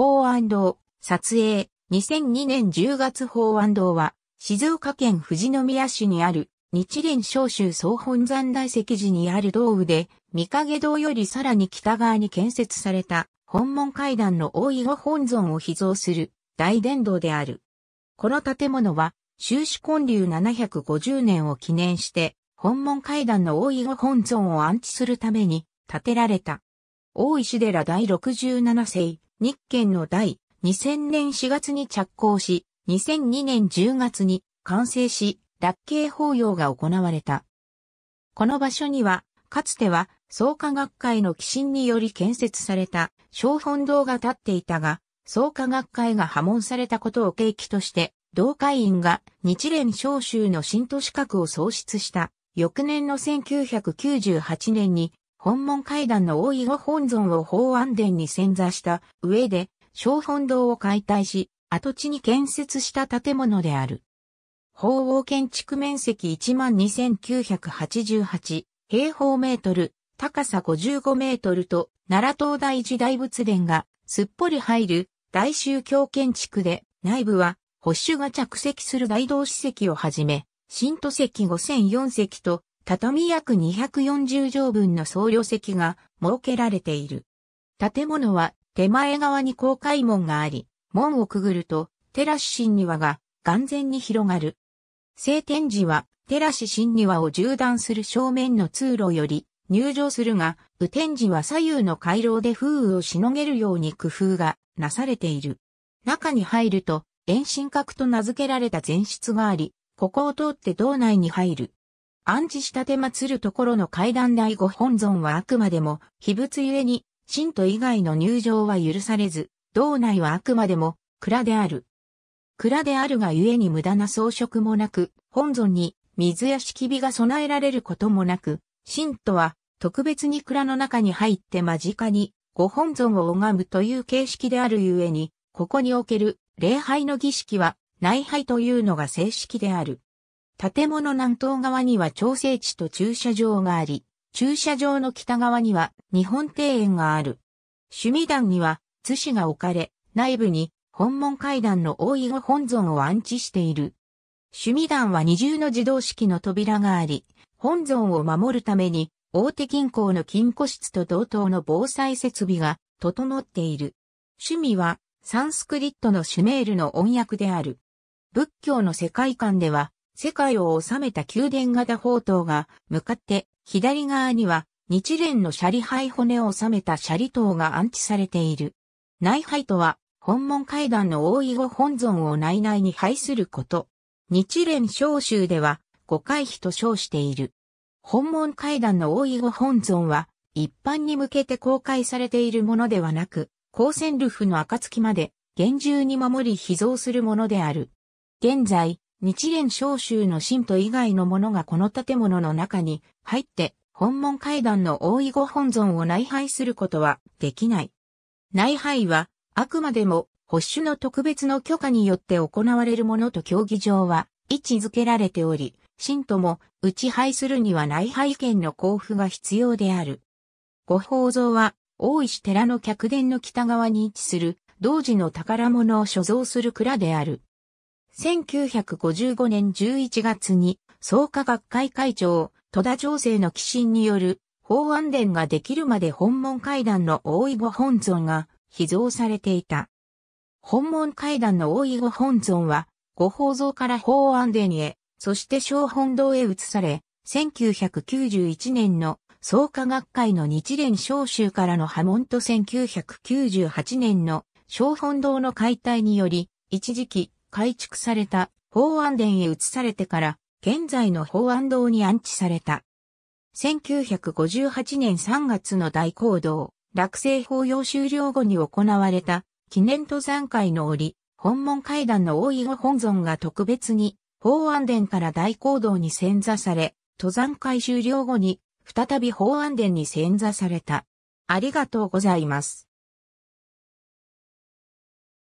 法案堂、撮影、2002年10月法案堂は、静岡県富士宮市にある、日蓮召州総本山大石寺にある道具で、三影堂よりさらに北側に建設された、本門階段の大井後本尊を秘蔵する、大殿堂である。この建物は、修士建立750年を記念して、本門階段の大井後本尊を安置するために建てられた。大石寺第67世、日券の第2000年4月に着工し、2002年10月に完成し、落慶法要が行われた。この場所には、かつては創価学会の寄進により建設された小本堂が建っていたが、創価学会が破門されたことを契機として、同会員が日蓮召集の新都資格を創出した。翌年の1998年に本門階段の大井後本尊を法安殿に潜座した上で、小本堂を解体し、跡地に建設した建物である。法王建築面積12,988平方メートル、高さ55メートルと、奈良東大寺大仏殿がすっぽり入る大宗教建築で、内部は保守が着席する大道史跡をはじめ、新都石5004石と畳約240畳分の総領席が設けられている。建物は手前側に公開門があり、門をくぐるとテラス新庭が眼前に広がる。晴天時はテラス新庭を縦断する正面の通路より入場するが、雨天時は左右の回廊で風雨をしのげるように工夫がなされている。中に入ると、遠心閣と名付けられた前室があり、ここを通って道内に入る。安置したて祀るところの階段台ご本尊はあくまでも、秘仏ゆえに、信徒以外の入場は許されず、道内はあくまでも、蔵である。蔵であるがゆえに無駄な装飾もなく、本尊に水や敷火が備えられることもなく、信徒は特別に蔵の中に入って間近にご本尊を拝むという形式であるゆえに、ここにおける礼拝の儀式は内拝というのが正式である。建物南東側には調整地と駐車場があり、駐車場の北側には日本庭園がある。趣味団には津市が置かれ、内部に本門階段の大井後本尊を安置している。趣味団は二重の自動式の扉があり、本尊を守るために大手銀行の金庫室と同等の防災設備が整っている。趣味はサンスクリットのシュメールの音訳である。仏教の世界観では世界を治めた宮殿型砲塔が向かって左側には日蓮のシャリイ骨を治めたシャリ塔が安置されている。内肺とは本門階段の大井碁本尊を内々に拝すること。日蓮召集では誤回避と称している。本門階段の大井碁本尊は一般に向けて公開されているものではなく、高専ルフの暁まで厳重に守り秘蔵するものである。現在、日蓮召集の信徒以外の者がこの建物の中に入って、本門階段の大井御本尊を内拝することはできない。内拝は、あくまでも、保守の特別の許可によって行われるものと競技場は位置づけられており、信徒も、内拝するには内拝権の交付が必要である。御宝蔵は、大石寺の客殿の北側に位置する、同時の宝物を所蔵する蔵である。1955年11月に創価学会会長、戸田長生の寄進による法案伝ができるまで本門会談の大井御本尊が秘蔵されていた。本門会談の大井御本尊は、御宝蔵から法案伝へ、そして小本堂へ移され、1991年の創価学会の日蓮召集からの波紋と1998年の小本堂の解体により、一時期改築された法安殿へ移されてから、現在の法安堂に安置された。1958年3月の大講堂、落成法要終了後に行われた、記念登山会の折、本門会談の大井御本尊が特別に、法安殿から大講堂に遷座され、登山会終了後に、再び法安殿に遷座された。ありがとうございます。